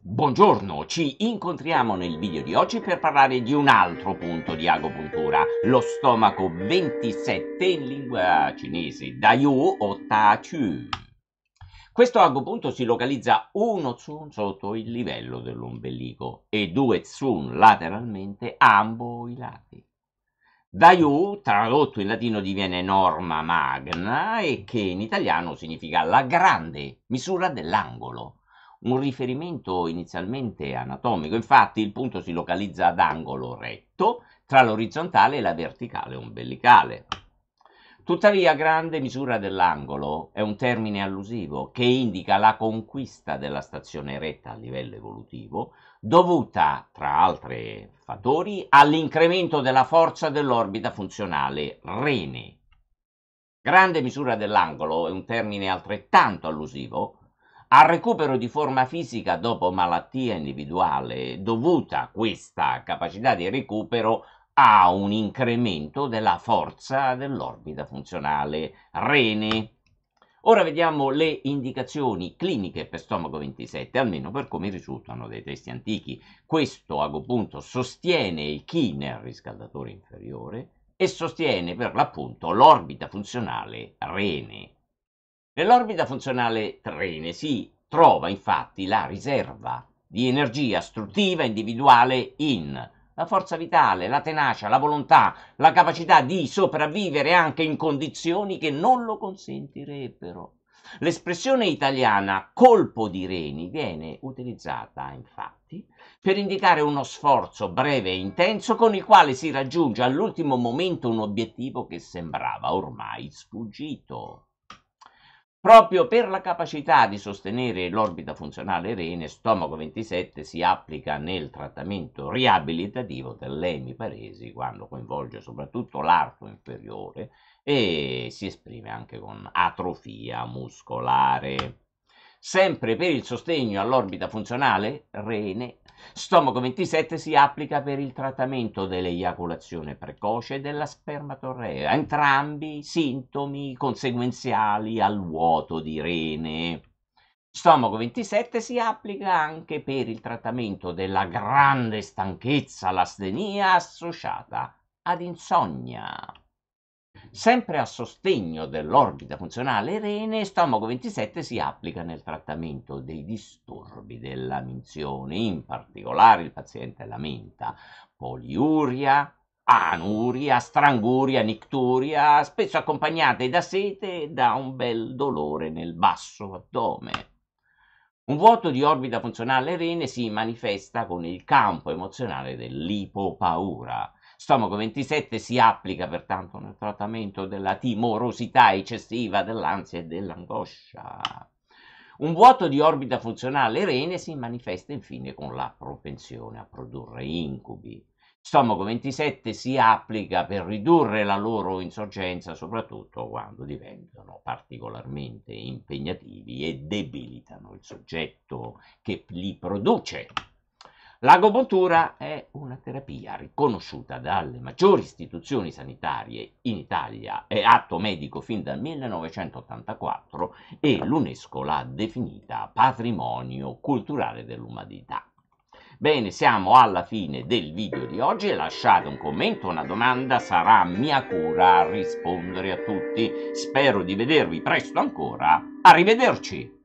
Buongiorno, ci incontriamo nel video di oggi per parlare di un altro punto di agopuntura, lo stomaco 27 in lingua cinese, Dayu o Tachu. Questo agopunto si localizza uno tsun sotto il livello dell'ombelico e due tsun lateralmente a ambo i lati. Dayu, tradotto in latino, diviene norma magna e che in italiano significa la grande misura dell'angolo un riferimento inizialmente anatomico, infatti il punto si localizza ad angolo retto tra l'orizzontale e la verticale ombelicale. Tuttavia grande misura dell'angolo è un termine allusivo che indica la conquista della stazione retta a livello evolutivo dovuta, tra altri fattori, all'incremento della forza dell'orbita funzionale rene. Grande misura dell'angolo è un termine altrettanto allusivo al recupero di forma fisica dopo malattia individuale dovuta a questa capacità di recupero a un incremento della forza dell'orbita funzionale rene. Ora vediamo le indicazioni cliniche per stomaco 27, almeno per come risultano dai testi antichi. Questo agopunto sostiene il chi nel riscaldatore inferiore e sostiene per l'appunto l'orbita funzionale rene. Nell'orbita funzionale Trene si trova infatti la riserva di energia struttiva individuale in la forza vitale, la tenacia, la volontà, la capacità di sopravvivere anche in condizioni che non lo consentirebbero. L'espressione italiana colpo di reni viene utilizzata infatti per indicare uno sforzo breve e intenso con il quale si raggiunge all'ultimo momento un obiettivo che sembrava ormai sfuggito. Proprio per la capacità di sostenere l'orbita funzionale rene, Stomaco 27 si applica nel trattamento riabilitativo dell'EMI paresi quando coinvolge soprattutto l'arto inferiore e si esprime anche con atrofia muscolare sempre per il sostegno all'orbita funzionale rene, stomaco 27 si applica per il trattamento dell'eiaculazione precoce e della spermatorrea, entrambi sintomi conseguenziali al vuoto di rene. Stomaco 27 si applica anche per il trattamento della grande stanchezza, l'astenia associata ad insonnia. Sempre a sostegno dell'orbita funzionale rene, Stomaco 27 si applica nel trattamento dei disturbi della minzione, in particolare il paziente lamenta poliuria, anuria, stranguria, nicturia, spesso accompagnate da sete e da un bel dolore nel basso addome. Un vuoto di orbita funzionale rene si manifesta con il campo emozionale dell'ipopaura Stomaco 27 si applica pertanto nel trattamento della timorosità eccessiva, dell'ansia e dell'angoscia. Un vuoto di orbita funzionale rene si manifesta infine con la propensione a produrre incubi. Stomaco 27 si applica per ridurre la loro insorgenza, soprattutto quando diventano particolarmente impegnativi e debilitano il soggetto che li produce. L'agopuntura è una terapia riconosciuta dalle maggiori istituzioni sanitarie in Italia, è atto medico fin dal 1984 e l'UNESCO l'ha definita patrimonio culturale dell'umanità. Bene, siamo alla fine del video di oggi, lasciate un commento, una domanda, sarà mia cura rispondere a tutti. Spero di vedervi presto ancora, arrivederci!